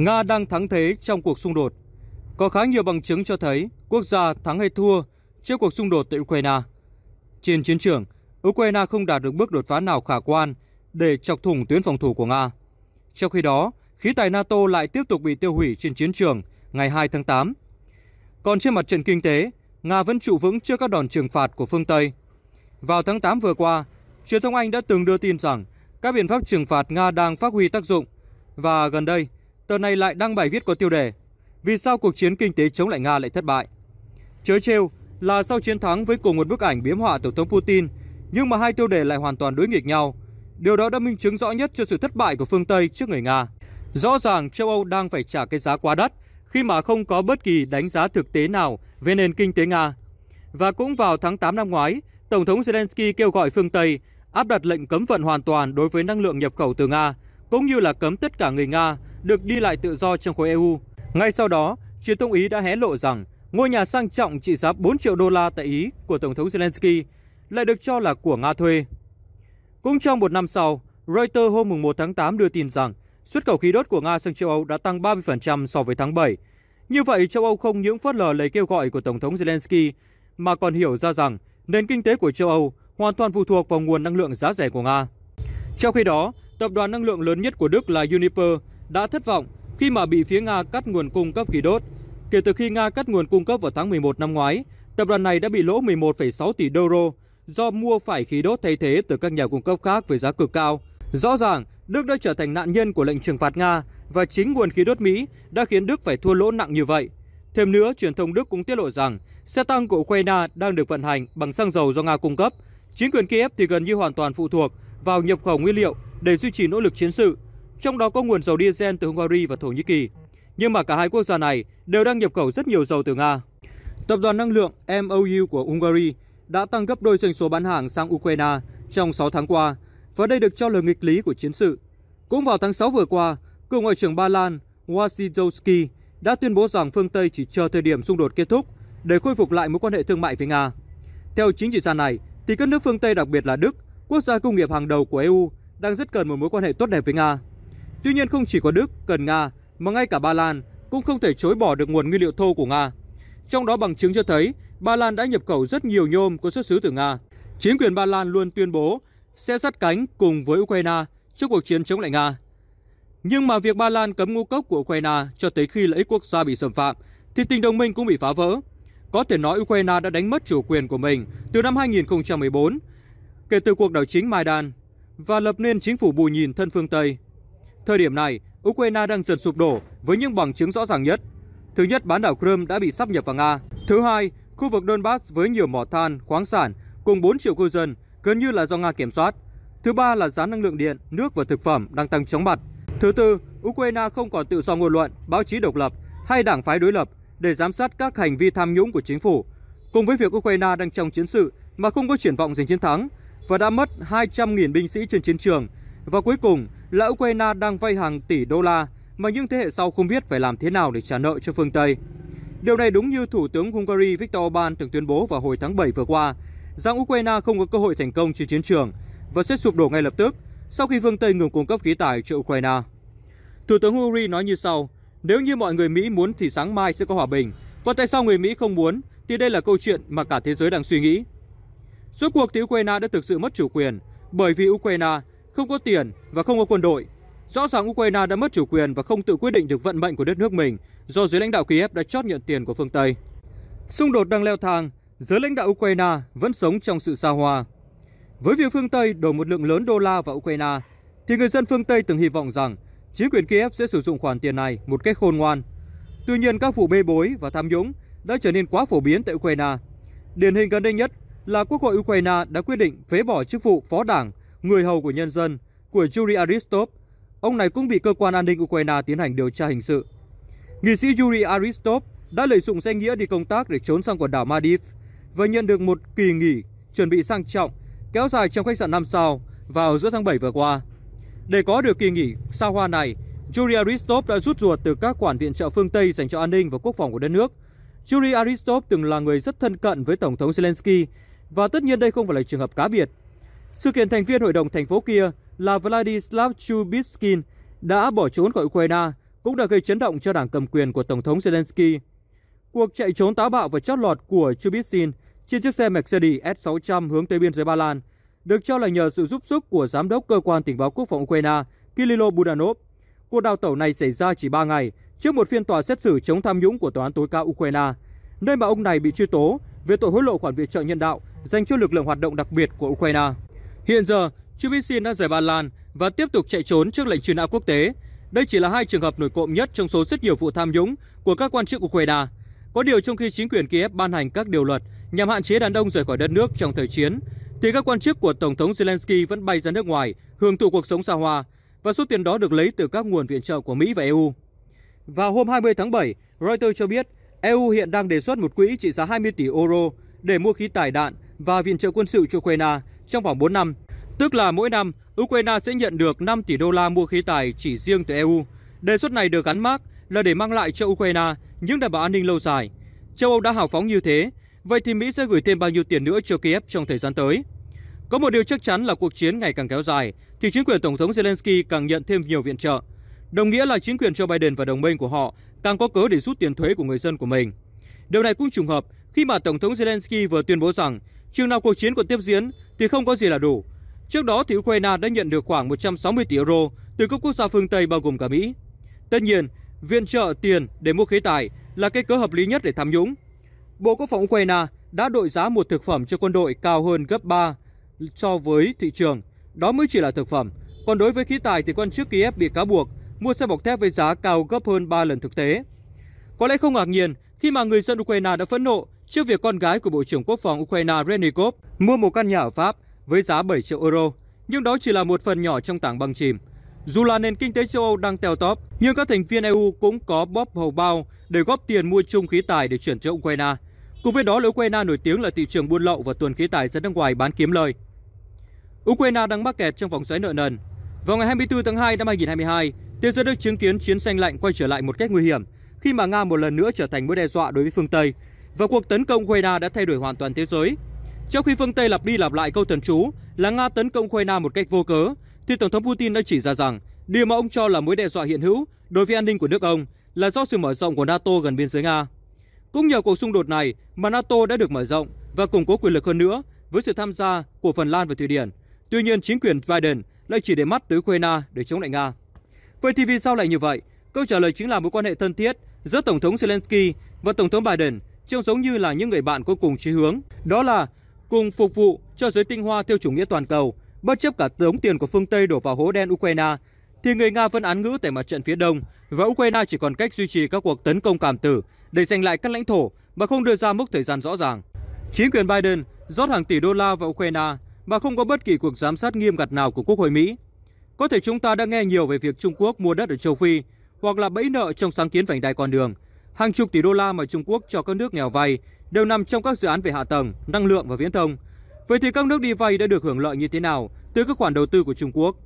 Nga đang thắng thế trong cuộc xung đột. Có khá nhiều bằng chứng cho thấy quốc gia thắng hay thua trước cuộc xung đột tại Ukraine. Trên chiến trường, Ukraine không đạt được bước đột phá nào khả quan để chọc thủng tuyến phòng thủ của Nga. Trong khi đó, khí tài NATO lại tiếp tục bị tiêu hủy trên chiến trường ngày 2 tháng 8. Còn trên mặt trận kinh tế, Nga vẫn trụ vững trước các đòn trừng phạt của phương Tây. Vào tháng 8 vừa qua, truyền thông Anh đã từng đưa tin rằng các biện pháp trừng phạt Nga đang phát huy tác dụng và gần đây, tờ này lại đăng bài viết có tiêu đề Vì sao cuộc chiến kinh tế chống lại Nga lại thất bại? Chớ trêu là sau chiến thắng với cùng một bức ảnh biếm họa Tổng thống Putin, nhưng mà hai tiêu đề lại hoàn toàn đối nghịch nhau. Điều đó đã minh chứng rõ nhất cho sự thất bại của phương Tây trước người Nga. Rõ ràng châu Âu đang phải trả cái giá quá đắt khi mà không có bất kỳ đánh giá thực tế nào về nền kinh tế Nga. Và cũng vào tháng 8 năm ngoái, Tổng thống Zelensky kêu gọi phương Tây áp đặt lệnh cấm vận hoàn toàn đối với năng lượng nhập khẩu từ Nga – cũng như là cấm tất cả người Nga được đi lại tự do trong khối EU. Ngay sau đó, truyền thông Ý đã hé lộ rằng ngôi nhà sang trọng trị giá 4 triệu đô la tại Ý của Tổng thống Zelensky lại được cho là của Nga thuê. Cũng trong một năm sau, Reuters hôm 1 tháng 8 đưa tin rằng xuất khẩu khí đốt của Nga sang châu Âu đã tăng 30% so với tháng 7. Như vậy, châu Âu không những phớt lờ lời kêu gọi của Tổng thống Zelensky, mà còn hiểu ra rằng nền kinh tế của châu Âu hoàn toàn phụ thuộc vào nguồn năng lượng giá rẻ của Nga. Trong khi đó, Tập đoàn năng lượng lớn nhất của Đức là Uniper đã thất vọng khi mà bị phía Nga cắt nguồn cung cấp khí đốt. Kể từ khi Nga cắt nguồn cung cấp vào tháng 11 năm ngoái, tập đoàn này đã bị lỗ 11,6 tỷ euro do mua phải khí đốt thay thế từ các nhà cung cấp khác với giá cực cao. Rõ ràng, Đức đã trở thành nạn nhân của lệnh trừng phạt Nga và chính nguồn khí đốt Mỹ đã khiến Đức phải thua lỗ nặng như vậy. Thêm nữa, truyền thông Đức cũng tiết lộ rằng xe tăng của Ukraine đang được vận hành bằng xăng dầu do Nga cung cấp. Chính quyền Kiev thì gần như hoàn toàn phụ thuộc vào nhập khẩu nguyên liệu để duy trì nỗ lực chiến sự, trong đó có nguồn dầu diesel từ Hungary và Thổ Nhĩ Kỳ. Nhưng mà cả hai quốc gia này đều đang nhập khẩu rất nhiều dầu từ Nga. Tập đoàn năng lượng MOU của Hungary đã tăng gấp đôi doanh số bán hàng sang Ukraine trong 6 tháng qua, và đây được cho là nghịch lý của chiến sự. Cũng vào tháng 6 vừa qua, cựu ngoại trưởng Ba Lan Wasilewski đã tuyên bố rằng phương Tây chỉ chờ thời điểm xung đột kết thúc để khôi phục lại mối quan hệ thương mại với Nga. Theo chính trị gia này, thì các nước phương Tây đặc biệt là Đức, quốc gia công nghiệp hàng đầu của EU đang rất cần một mối quan hệ tốt đẹp với Nga. Tuy nhiên không chỉ có Đức cần Nga mà ngay cả Ba Lan cũng không thể chối bỏ được nguồn nguyên liệu thô của Nga. Trong đó bằng chứng cho thấy Ba Lan đã nhập khẩu rất nhiều nhôm có xuất xứ từ Nga. Chính quyền Ba Lan luôn tuyên bố sẽ sát cánh cùng với Ukraine trước cuộc chiến chống lại Nga. Nhưng mà việc Ba Lan cấm ngũ cốc của Ukraine cho tới khi lợi ích quốc gia bị xâm phạm, thì tình đồng minh cũng bị phá vỡ. Có thể nói Ukraine đã đánh mất chủ quyền của mình từ năm 2014, kể từ cuộc đảo chính Maidan và lập nên chính phủ bù nhìn thân phương Tây. Thời điểm này, Ukraine đang dần sụp đổ với những bằng chứng rõ ràng nhất. Thứ nhất, bán đảo Crimea đã bị sắp nhập vào Nga. Thứ hai, khu vực Donbass với nhiều mỏ than, khoáng sản cùng 4 triệu cư dân gần như là do Nga kiểm soát. Thứ ba là giá năng lượng điện, nước và thực phẩm đang tăng chóng mặt. Thứ tư, Ukraine không còn tự do ngôn luận, báo chí độc lập hay đảng phái đối lập để giám sát các hành vi tham nhũng của chính phủ. Cùng với việc Ukraine đang trong chiến sự mà không có triển vọng giành chiến thắng, và đã mất 200.000 binh sĩ trên chiến trường. Và cuối cùng là Ukraine đang vay hàng tỷ đô la mà những thế hệ sau không biết phải làm thế nào để trả nợ cho phương Tây. Điều này đúng như Thủ tướng Hungary Viktor Orbán từng tuyên bố vào hồi tháng 7 vừa qua, rằng Ukraine không có cơ hội thành công trên chiến trường và sẽ sụp đổ ngay lập tức sau khi phương Tây ngừng cung cấp khí tài cho Ukraine. Thủ tướng Hungary nói như sau, nếu như mọi người Mỹ muốn thì sáng mai sẽ có hòa bình, còn tại sao người Mỹ không muốn thì đây là câu chuyện mà cả thế giới đang suy nghĩ. Suốt cuộc thì Ukraine đã thực sự mất chủ quyền bởi vì Ukraine không có tiền và không có quân đội. Rõ ràng Ukraine đã mất chủ quyền và không tự quyết định được vận mệnh của đất nước mình do dưới lãnh đạo Kiev đã chót nhận tiền của phương Tây. Xung đột đang leo thang, giới lãnh đạo Ukraine vẫn sống trong sự xa hoa. Với việc phương Tây đổ một lượng lớn đô la vào Ukraine, thì người dân phương Tây từng hy vọng rằng chính quyền Kiev sẽ sử dụng khoản tiền này một cách khôn ngoan. Tuy nhiên, các vụ bê bối và tham nhũng đã trở nên quá phổ biến tại Ukraine. Điển hình gần đây nhất là Quốc hội Ukraine đã quyết định phế bỏ chức vụ phó đảng, người hầu của nhân dân của Yuri Aristov. Ông này cũng bị cơ quan an ninh Ukraine tiến hành điều tra hình sự. Nghị sĩ Yuri Aristov đã lợi dụng danh nghĩa đi công tác để trốn sang quần đảo Maldives và nhận được một kỳ nghỉ chuẩn bị sang trọng kéo dài trong khách sạn 5 sao vào giữa tháng 7 vừa qua. Để có được kỳ nghỉ xa hoa này, Yuri Aristov đã rút ruột từ các khoản viện trợ phương Tây dành cho an ninh và quốc phòng của đất nước. Yuri Aristov từng là người rất thân cận với Tổng thống Zelensky và tất nhiên đây không phải là trường hợp cá biệt. Sự kiện thành viên hội đồng thành phố kia là Vladislav Chubitskin đã bỏ trốn khỏi Ukraine cũng đã gây chấn động cho đảng cầm quyền của Tổng thống Zelensky. Cuộc chạy trốn táo bạo và chót lọt của Chubitskin trên chiếc xe Mercedes S600 hướng tới biên giới Ba Lan được cho là nhờ sự giúp sức của Giám đốc Cơ quan Tình báo Quốc phòng Ukraine Kirilo Budanov. Cuộc đào tẩu này xảy ra chỉ 3 ngày trước một phiên tòa xét xử chống tham nhũng của Tòa án tối cao Ukraine – nơi mà ông này bị truy tố về tội hối lộ khoản viện trợ nhân đạo dành cho lực lượng hoạt động đặc biệt của Ukraine. Hiện giờ, Chubishin đã rời Ba Lan và tiếp tục chạy trốn trước lệnh truy nã quốc tế. Đây chỉ là hai trường hợp nổi cộm nhất trong số rất nhiều vụ tham nhũng của các quan chức Ukraine. Có điều trong khi chính quyền Kiev ban hành các điều luật nhằm hạn chế đàn ông rời khỏi đất nước trong thời chiến, thì các quan chức của Tổng thống Zelensky vẫn bay ra nước ngoài hưởng thụ cuộc sống xa hoa và số tiền đó được lấy từ các nguồn viện trợ của Mỹ và EU. Vào hôm 20 tháng 7, Reuters cho biết EU hiện đang đề xuất một quỹ trị giá 20 tỷ euro để mua khí tải đạn và viện trợ quân sự cho Ukraine trong vòng 4 năm. Tức là mỗi năm, Ukraine sẽ nhận được 5 tỷ đô la mua khí tài chỉ riêng từ EU. Đề xuất này được gắn mác là để mang lại cho Ukraine những đảm bảo an ninh lâu dài. Châu Âu đã hào phóng như thế, vậy thì Mỹ sẽ gửi thêm bao nhiêu tiền nữa cho Kiev trong thời gian tới? Có một điều chắc chắn là cuộc chiến ngày càng kéo dài, thì chính quyền Tổng thống Zelensky càng nhận thêm nhiều viện trợ. Đồng nghĩa là chính quyền Joe Biden và đồng minh của họ càng có cớ để rút tiền thuế của người dân của mình. Điều này cũng trùng hợp khi mà Tổng thống Zelensky vừa tuyên bố rằng chừng nào cuộc chiến còn tiếp diễn thì không có gì là đủ. Trước đó thì Ukraine đã nhận được khoảng 160 tỷ euro từ các quốc gia phương Tây bao gồm cả Mỹ. Tất nhiên, viện trợ tiền để mua khí tài là cái cớ hợp lý nhất để tham nhũng. Bộ Quốc phòng Ukraine đã đội giá một thực phẩm cho quân đội cao hơn gấp 3 so với thị trường. Đó mới chỉ là thực phẩm. Còn đối với khí tài thì quan chức Kiev bị cáo buộc mua xe bọc thép với giá cao gấp hơn 3 lần thực tế. Có lẽ không ngạc nhiên khi mà người dân Ukraine đã phẫn nộ trước việc con gái của Bộ trưởng Quốc phòng Ukraine Renikov mua một căn nhà ở Pháp với giá 7 triệu euro, nhưng đó chỉ là một phần nhỏ trong tảng băng chìm. Dù là nền kinh tế châu Âu đang teo tóp, nhưng các thành viên EU cũng có bóp hầu bao để góp tiền mua chung khí tài để chuyển cho Ukraine. Cùng với đó là Ukraine nổi tiếng là thị trường buôn lậu và tuần khí tài ra nước ngoài bán kiếm lời. Ukraine đang mắc kẹt trong vòng xoáy nợ nần. Vào ngày 24 tháng 2 năm 2022, Thế giới Đức chứng kiến chiến tranh lạnh quay trở lại một cách nguy hiểm khi mà Nga một lần nữa trở thành mối đe dọa đối với phương Tây và cuộc tấn công Ukraine đã thay đổi hoàn toàn thế giới. Trong khi phương Tây lặp đi lặp lại câu thần chú là Nga tấn công Ukraine một cách vô cớ, thì Tổng thống Putin đã chỉ ra rằng điều mà ông cho là mối đe dọa hiện hữu đối với an ninh của nước ông là do sự mở rộng của NATO gần biên giới Nga. Cũng nhờ cuộc xung đột này mà NATO đã được mở rộng và củng cố quyền lực hơn nữa với sự tham gia của Phần Lan và Thụy Điển. Tuy nhiên, chính quyền Biden lại chỉ để mắt tới Ukraine để chống lại Nga. Vậy thì vì sao lại như vậy? Câu trả lời chính là mối quan hệ thân thiết giữa Tổng thống Zelensky và Tổng thống Biden trông giống như là những người bạn có cùng chí hướng. Đó là cùng phục vụ cho giới tinh hoa theo chủ nghĩa toàn cầu, bất chấp cả tống tiền của phương Tây đổ vào hố đen Ukraine, thì người Nga vẫn án ngữ tại mặt trận phía đông và Ukraine chỉ còn cách duy trì các cuộc tấn công cảm tử để giành lại các lãnh thổ mà không đưa ra mốc thời gian rõ ràng. Chính quyền Biden rót hàng tỷ đô la vào Ukraine mà không có bất kỳ cuộc giám sát nghiêm ngặt nào của Quốc hội Mỹ có thể chúng ta đã nghe nhiều về việc Trung Quốc mua đất ở châu Phi hoặc là bẫy nợ trong sáng kiến vành đai con đường. Hàng chục tỷ đô la mà Trung Quốc cho các nước nghèo vay đều nằm trong các dự án về hạ tầng, năng lượng và viễn thông. Vậy thì các nước đi vay đã được hưởng lợi như thế nào từ các khoản đầu tư của Trung Quốc?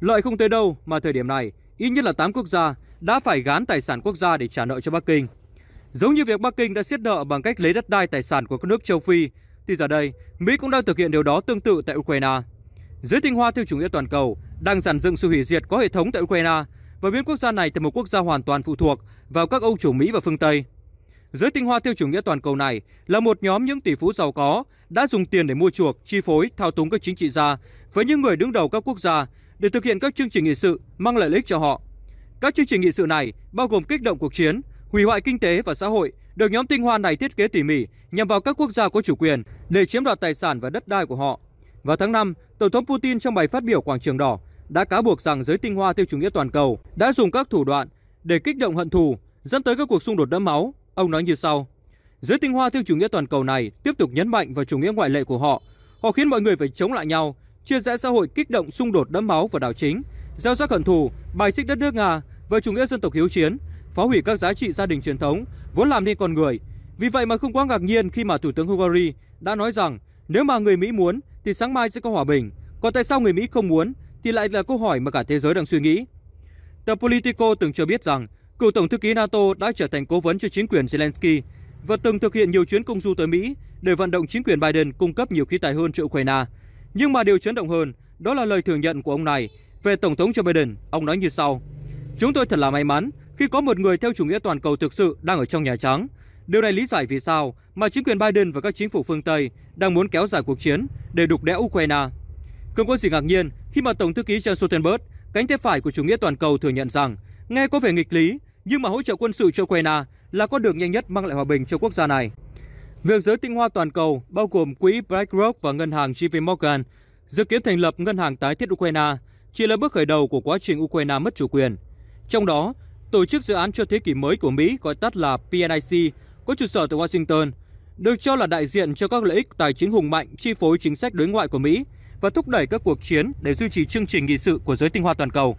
Lợi không tới đâu mà thời điểm này, ít nhất là 8 quốc gia đã phải gán tài sản quốc gia để trả nợ cho Bắc Kinh. Giống như việc Bắc Kinh đã siết nợ bằng cách lấy đất đai tài sản của các nước châu Phi, thì giờ đây, Mỹ cũng đang thực hiện điều đó tương tự tại Ukraine. Dưới tinh hoa theo chủ nghĩa toàn cầu, đang giàn dựng sự hủy diệt có hệ thống tại Ukraine và biến quốc gia này thành một quốc gia hoàn toàn phụ thuộc vào các ông chủ Mỹ và phương Tây. Giới tinh hoa tiêu chủ nghĩa toàn cầu này là một nhóm những tỷ phú giàu có đã dùng tiền để mua chuộc, chi phối, thao túng các chính trị gia với những người đứng đầu các quốc gia để thực hiện các chương trình nghị sự mang lợi ích cho họ. Các chương trình nghị sự này bao gồm kích động cuộc chiến, hủy hoại kinh tế và xã hội được nhóm tinh hoa này thiết kế tỉ mỉ nhằm vào các quốc gia có chủ quyền để chiếm đoạt tài sản và đất đai của họ. Vào tháng 5, Tổng thống Putin trong bài phát biểu quảng trường đỏ đã cáo buộc rằng giới tinh hoa theo chủ nghĩa toàn cầu đã dùng các thủ đoạn để kích động hận thù, dẫn tới các cuộc xung đột đẫm máu. Ông nói như sau: Giới tinh hoa theo chủ nghĩa toàn cầu này tiếp tục nhấn mạnh vào chủ nghĩa ngoại lệ của họ. Họ khiến mọi người phải chống lại nhau, chia rẽ xã hội kích động xung đột đẫm máu và đảo chính, gieo rắc hận thù, bài xích đất nước Nga và chủ nghĩa dân tộc hiếu chiến, phá hủy các giá trị gia đình truyền thống vốn làm nên con người. Vì vậy mà không quá ngạc nhiên khi mà Thủ tướng Hungary đã nói rằng nếu mà người Mỹ muốn thì sáng mai sẽ có hòa bình, còn tại sao người Mỹ không muốn thì lại là câu hỏi mà cả thế giới đang suy nghĩ. Tờ Politico từng cho biết rằng cựu Tổng thư ký NATO đã trở thành cố vấn cho chính quyền Zelensky và từng thực hiện nhiều chuyến công du tới Mỹ để vận động chính quyền Biden cung cấp nhiều khí tài hơn cho Ukraine. Nhưng mà điều chấn động hơn đó là lời thừa nhận của ông này về Tổng thống Joe Biden. Ông nói như sau. Chúng tôi thật là may mắn khi có một người theo chủ nghĩa toàn cầu thực sự đang ở trong Nhà Trắng. Điều này lý giải vì sao mà chính quyền Biden và các chính phủ phương Tây đang muốn kéo dài cuộc chiến để đục đẽ Ukraine. Không có gì ngạc nhiên khi mà Tổng thư ký Jens Stoltenberg, cánh tay phải của chủ nghĩa toàn cầu thừa nhận rằng nghe có vẻ nghịch lý nhưng mà hỗ trợ quân sự cho Ukraine là con đường nhanh nhất mang lại hòa bình cho quốc gia này. Việc giới tinh hoa toàn cầu bao gồm quỹ BlackRock và ngân hàng JP Morgan dự kiến thành lập ngân hàng tái thiết Ukraine chỉ là bước khởi đầu của quá trình Ukraine mất chủ quyền. Trong đó, tổ chức dự án cho thế kỷ mới của Mỹ gọi tắt là PNIC có trụ sở tại Washington, được cho là đại diện cho các lợi ích tài chính hùng mạnh chi phối chính sách đối ngoại của Mỹ – và thúc đẩy các cuộc chiến để duy trì chương trình nghị sự của giới tinh hoa toàn cầu.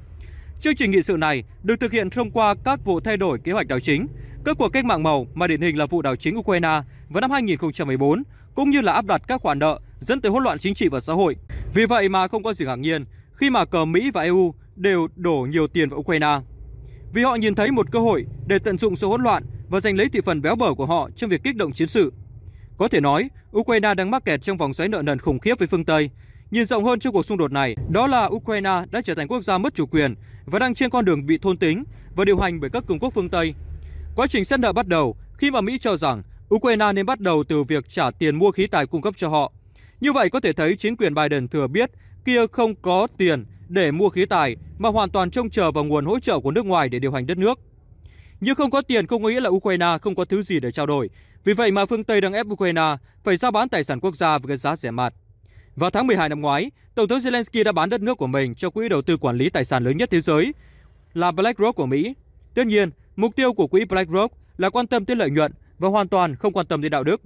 Chương trình nghị sự này được thực hiện thông qua các vụ thay đổi kế hoạch đảo chính, các cuộc cách mạng màu mà điển hình là vụ đảo chính Ukraine vào năm 2014, cũng như là áp đặt các khoản nợ dẫn tới hỗn loạn chính trị và xã hội. Vì vậy mà không có gì ngạc nhiên khi mà cờ Mỹ và EU đều đổ nhiều tiền vào Ukraine. Vì họ nhìn thấy một cơ hội để tận dụng sự hỗn loạn và giành lấy thị phần béo bở của họ trong việc kích động chiến sự. Có thể nói, Ukraine đang mắc kẹt trong vòng xoáy nợ nần khủng khiếp với phương Tây Nhìn rộng hơn trong cuộc xung đột này, đó là Ukraine đã trở thành quốc gia mất chủ quyền và đang trên con đường bị thôn tính và điều hành bởi các cường quốc phương Tây. Quá trình xét nợ bắt đầu khi mà Mỹ cho rằng Ukraine nên bắt đầu từ việc trả tiền mua khí tài cung cấp cho họ. Như vậy có thể thấy chính quyền Biden thừa biết kia không có tiền để mua khí tài mà hoàn toàn trông chờ vào nguồn hỗ trợ của nước ngoài để điều hành đất nước. Nhưng không có tiền không có nghĩa là Ukraine không có thứ gì để trao đổi. Vì vậy mà phương Tây đang ép Ukraine phải ra bán tài sản quốc gia với cái giá rẻ mạt. Vào tháng 12 năm ngoái, Tổng thống Zelensky đã bán đất nước của mình cho quỹ đầu tư quản lý tài sản lớn nhất thế giới là BlackRock của Mỹ. Tuy nhiên, mục tiêu của quỹ BlackRock là quan tâm tới lợi nhuận và hoàn toàn không quan tâm đến đạo đức.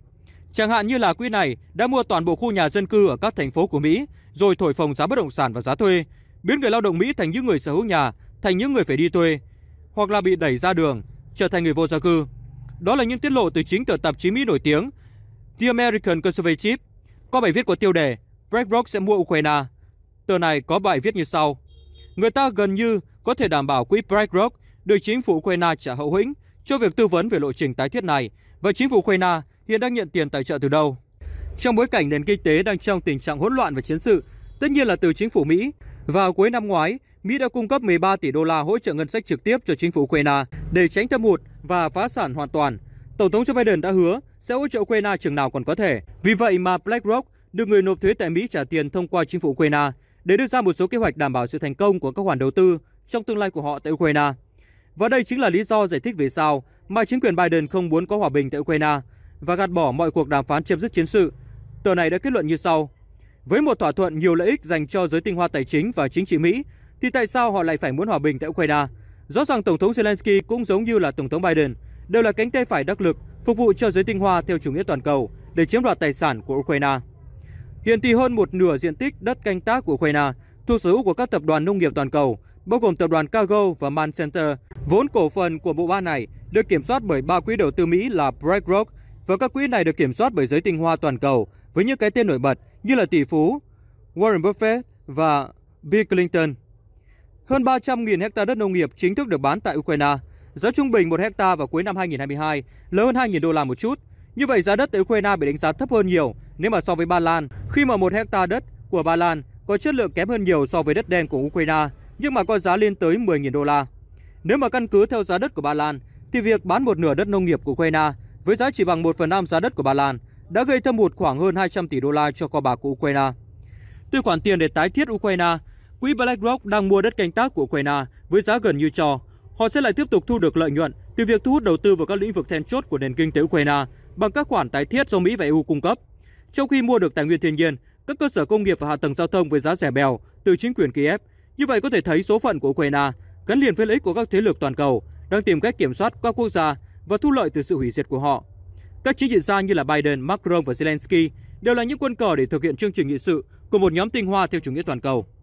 Chẳng hạn như là quỹ này đã mua toàn bộ khu nhà dân cư ở các thành phố của Mỹ, rồi thổi phồng giá bất động sản và giá thuê, biến người lao động Mỹ thành những người sở hữu nhà, thành những người phải đi thuê, hoặc là bị đẩy ra đường, trở thành người vô gia cư. Đó là những tiết lộ từ chính tờ tạp chí Mỹ nổi tiếng The American Conservative, có bài viết có tiêu đề BlackRock sẽ mua Ukraine. Tờ này có bài viết như sau. Người ta gần như có thể đảm bảo quỹ BlackRock được chính phủ Ukraine trả hậu hĩnh cho việc tư vấn về lộ trình tái thiết này và chính phủ Ukraine hiện đang nhận tiền tài trợ từ đâu. Trong bối cảnh nền kinh tế đang trong tình trạng hỗn loạn và chiến sự, tất nhiên là từ chính phủ Mỹ. Vào cuối năm ngoái, Mỹ đã cung cấp 13 tỷ đô la hỗ trợ ngân sách trực tiếp cho chính phủ Ukraine để tránh thâm hụt và phá sản hoàn toàn. Tổng thống Joe Biden đã hứa sẽ hỗ trợ Ukraine chừng nào còn có thể. Vì vậy mà BlackRock được người nộp thuế tại Mỹ trả tiền thông qua chính phủ Ukraine để đưa ra một số kế hoạch đảm bảo sự thành công của các khoản đầu tư trong tương lai của họ tại Ukraine. Và đây chính là lý do giải thích vì sao mà chính quyền Biden không muốn có hòa bình tại Ukraine và gạt bỏ mọi cuộc đàm phán chấm dứt chiến sự. Tờ này đã kết luận như sau. Với một thỏa thuận nhiều lợi ích dành cho giới tinh hoa tài chính và chính trị Mỹ, thì tại sao họ lại phải muốn hòa bình tại Ukraine? Rõ ràng Tổng thống Zelensky cũng giống như là Tổng thống Biden, đều là cánh tay phải đắc lực phục vụ cho giới tinh hoa theo chủ nghĩa toàn cầu để chiếm đoạt tài sản của Ukraine. Hiện thì hơn một nửa diện tích đất canh tác của Ukraine thuộc sở hữu của các tập đoàn nông nghiệp toàn cầu, bao gồm tập đoàn Cargo và Man Vốn cổ phần của bộ ba này được kiểm soát bởi ba quỹ đầu tư Mỹ là BlackRock và các quỹ này được kiểm soát bởi giới tinh hoa toàn cầu với những cái tên nổi bật như là tỷ phú Warren Buffett và Bill Clinton. Hơn 300.000 hecta đất nông nghiệp chính thức được bán tại Ukraine. Giá trung bình 1 hecta vào cuối năm 2022 lớn hơn 2.000 đô la một chút, như vậy giá đất tại Ukraine bị đánh giá thấp hơn nhiều nếu mà so với Ba Lan, khi mà một hecta đất của Ba Lan có chất lượng kém hơn nhiều so với đất đen của Ukraine, nhưng mà có giá lên tới 10.000 đô la. Nếu mà căn cứ theo giá đất của Ba Lan, thì việc bán một nửa đất nông nghiệp của Ukraine với giá chỉ bằng 1 phần 5 giá đất của Ba Lan đã gây thâm hụt khoảng hơn 200 tỷ đô la cho kho bạc của Ukraine. Từ khoản tiền để tái thiết Ukraine, quỹ BlackRock đang mua đất canh tác của Ukraine với giá gần như cho. Họ sẽ lại tiếp tục thu được lợi nhuận từ việc thu hút đầu tư vào các lĩnh vực then chốt của nền kinh tế Ukraine bằng các khoản tái thiết do Mỹ và EU cung cấp. Trong khi mua được tài nguyên thiên nhiên, các cơ sở công nghiệp và hạ tầng giao thông với giá rẻ bèo từ chính quyền Kiev, như vậy có thể thấy số phận của Ukraine gắn liền với lợi ích của các thế lực toàn cầu đang tìm cách kiểm soát các quốc gia và thu lợi từ sự hủy diệt của họ. Các chính trị gia như là Biden, Macron và Zelensky đều là những quân cờ để thực hiện chương trình nghị sự của một nhóm tinh hoa theo chủ nghĩa toàn cầu.